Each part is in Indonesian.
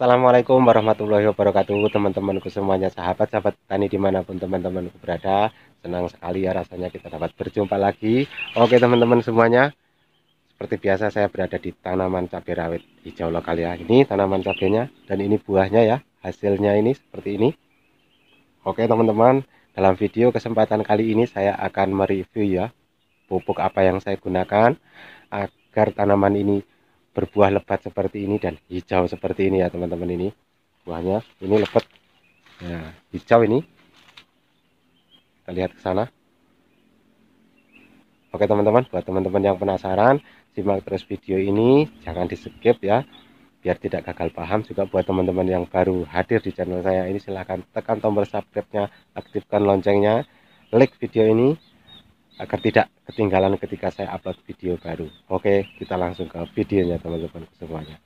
Assalamualaikum warahmatullahi wabarakatuh teman-temanku semuanya sahabat-sahabat petani dimanapun teman-temanku berada senang sekali ya rasanya kita dapat berjumpa lagi oke teman-teman semuanya seperti biasa saya berada di tanaman cabai rawit hijau lokal ya ini tanaman cabainya dan ini buahnya ya hasilnya ini seperti ini oke teman-teman dalam video kesempatan kali ini saya akan mereview ya pupuk apa yang saya gunakan agar tanaman ini berbuah lebat seperti ini dan hijau seperti ini ya teman-teman ini buahnya ini lebat nah, hijau ini kita lihat ke sana Oke teman-teman buat teman-teman yang penasaran simak terus video ini jangan di skip ya biar tidak gagal paham juga buat teman-teman yang baru hadir di channel saya ini silahkan tekan tombol subscribe-nya aktifkan loncengnya like video ini agar tidak ketinggalan ketika saya upload video baru. Oke, kita langsung ke videonya teman-teman semuanya.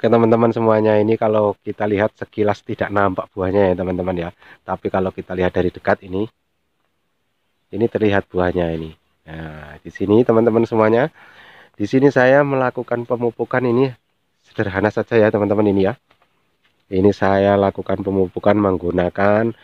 Oke teman-teman semuanya ini kalau kita lihat sekilas tidak nampak buahnya ya teman-teman ya. Tapi kalau kita lihat dari dekat ini, ini terlihat buahnya ini. Nah di sini teman-teman semuanya, di sini saya melakukan pemupukan ini sederhana saja ya teman-teman ini ya ini saya lakukan pemupukan menggunakan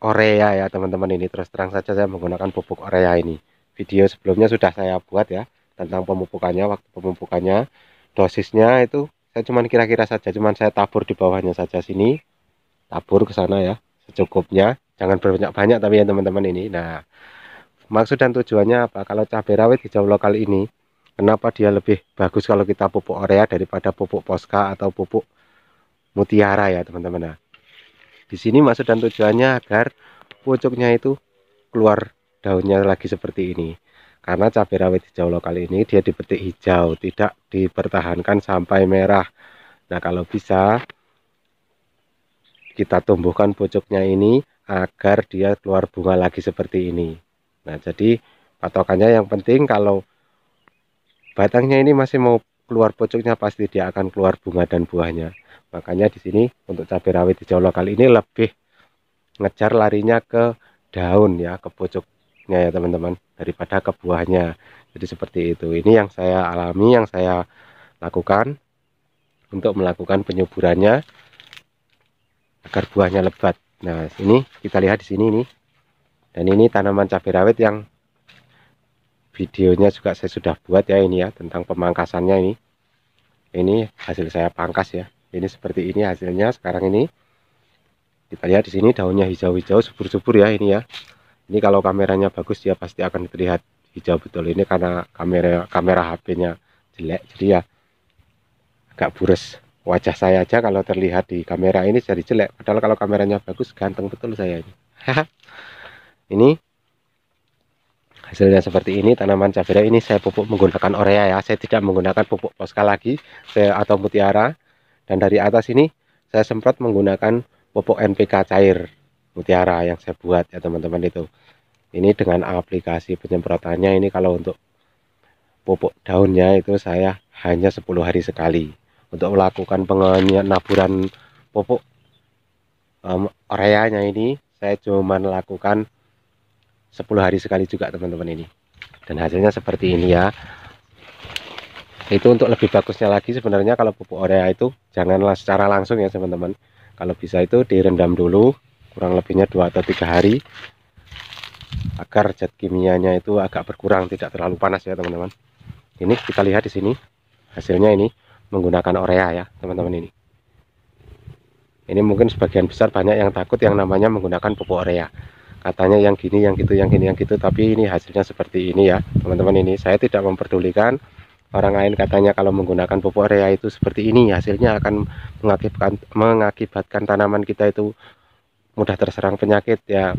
orea ya teman-teman ini terus terang saja saya menggunakan pupuk orea ini video sebelumnya sudah saya buat ya tentang pemupukannya waktu pemupukannya dosisnya itu saya cuman kira-kira saja cuman saya tabur di bawahnya saja sini tabur ke sana ya secukupnya jangan berbanyak-banyak tapi ya teman-teman ini nah maksud dan tujuannya apa kalau cabai rawit hijau lokal ini kenapa dia lebih bagus kalau kita pupuk orea daripada pupuk Posca atau pupuk mutiara ya teman-teman nah, di sini maksud dan tujuannya agar pucuknya itu keluar daunnya lagi seperti ini karena cabai rawit hijau lokal ini dia dipetik hijau tidak dipertahankan sampai merah nah kalau bisa kita tumbuhkan pucuknya ini agar dia keluar bunga lagi seperti ini nah jadi patokannya yang penting kalau batangnya ini masih mau keluar pucuknya pasti dia akan keluar bunga dan buahnya Makanya di sini untuk cabai rawit di jawa kali ini lebih ngejar larinya ke daun ya, ke pucuknya ya teman-teman daripada ke buahnya. Jadi seperti itu. Ini yang saya alami, yang saya lakukan untuk melakukan penyuburannya agar buahnya lebat. Nah, ini kita lihat di sini nih. Dan ini tanaman cabai rawit yang videonya juga saya sudah buat ya ini ya tentang pemangkasannya ini. Ini hasil saya pangkas ya ini seperti ini hasilnya sekarang ini kita lihat di sini daunnya hijau-hijau subur-subur ya ini ya ini kalau kameranya bagus dia pasti akan terlihat hijau betul ini karena kamera kamera HP-nya jelek jadi ya agak bures wajah saya aja kalau terlihat di kamera ini jadi jelek padahal kalau kameranya bagus ganteng betul saya ini ini hasilnya seperti ini tanaman cabai ini saya pupuk menggunakan orea ya saya tidak menggunakan pupuk poska lagi saya atau mutiara dan dari atas ini saya semprot menggunakan pupuk NPK cair mutiara yang saya buat ya teman-teman itu ini dengan aplikasi penyemprotannya ini kalau untuk pupuk daunnya itu saya hanya 10 hari sekali untuk melakukan penaburan pupuk um, oreanya ini saya cuma lakukan 10 hari sekali juga teman-teman ini dan hasilnya seperti ini ya itu untuk lebih bagusnya lagi sebenarnya kalau pupuk urea itu janganlah secara langsung ya teman-teman kalau bisa itu direndam dulu kurang lebihnya dua atau tiga hari agar zat kimianya itu agak berkurang tidak terlalu panas ya teman-teman ini kita lihat di sini hasilnya ini menggunakan urea ya teman-teman ini ini mungkin sebagian besar banyak yang takut yang namanya menggunakan pupuk urea. katanya yang gini yang gitu yang gini yang gitu tapi ini hasilnya seperti ini ya teman-teman ini saya tidak memperdulikan orang lain katanya kalau menggunakan pupuk area itu seperti ini hasilnya akan mengakibatkan mengakibatkan tanaman kita itu mudah terserang penyakit ya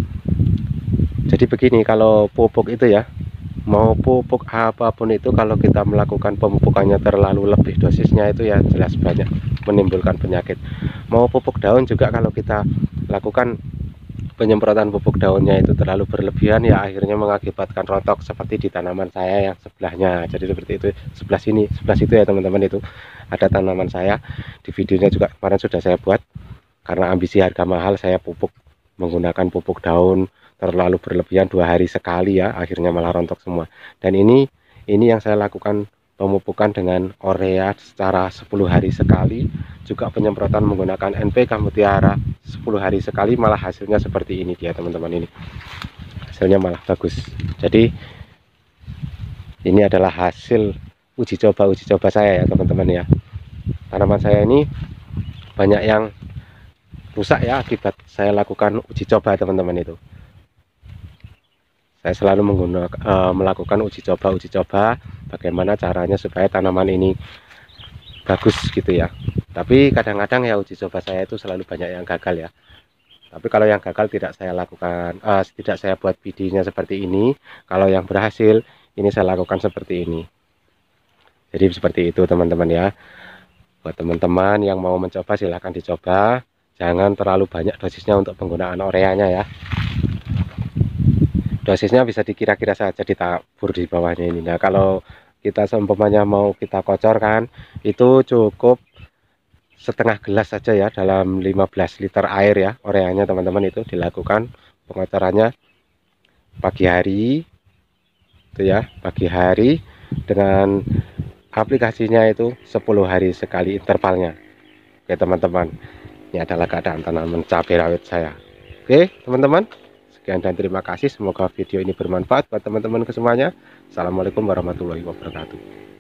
jadi begini kalau pupuk itu ya mau pupuk apapun itu kalau kita melakukan pemupukannya terlalu lebih dosisnya itu ya jelas banyak menimbulkan penyakit mau pupuk daun juga kalau kita lakukan penyemprotan pupuk daunnya itu terlalu berlebihan ya akhirnya mengakibatkan rontok seperti di tanaman saya yang sebelahnya jadi seperti itu sebelah sini sebelah situ ya teman-teman itu ada tanaman saya di videonya juga kemarin sudah saya buat karena ambisi harga mahal saya pupuk menggunakan pupuk daun terlalu berlebihan dua hari sekali ya akhirnya malah rontok semua dan ini ini yang saya lakukan pemupukan dengan orea secara 10 hari sekali juga penyemprotan menggunakan NPK mutiara 10 hari sekali malah hasilnya seperti ini dia teman-teman ini hasilnya malah bagus jadi ini adalah hasil uji coba uji coba saya ya teman-teman ya tanaman saya ini banyak yang rusak ya akibat saya lakukan uji coba teman-teman itu saya selalu menggunakan eh, melakukan uji coba uji coba bagaimana caranya supaya tanaman ini bagus gitu ya tapi kadang-kadang ya uji coba saya itu selalu banyak yang gagal ya tapi kalau yang gagal tidak saya lakukan uh, tidak saya buat videonya seperti ini kalau yang berhasil ini saya lakukan seperti ini jadi seperti itu teman-teman ya buat teman-teman yang mau mencoba silahkan dicoba jangan terlalu banyak dosisnya untuk penggunaan oreanya ya dosisnya bisa dikira-kira saja ditabur di bawahnya ini nah kalau kita seumpamanya mau kita kocorkan, itu cukup setengah gelas saja ya dalam 15 liter air ya oreanya teman-teman itu dilakukan pengocorannya pagi hari itu ya pagi hari dengan aplikasinya itu 10 hari sekali intervalnya oke teman-teman ini adalah keadaan tanaman cabai rawit saya oke teman-teman sekian dan terima kasih. Semoga video ini bermanfaat buat teman-teman kesemuanya. Assalamualaikum warahmatullahi wabarakatuh.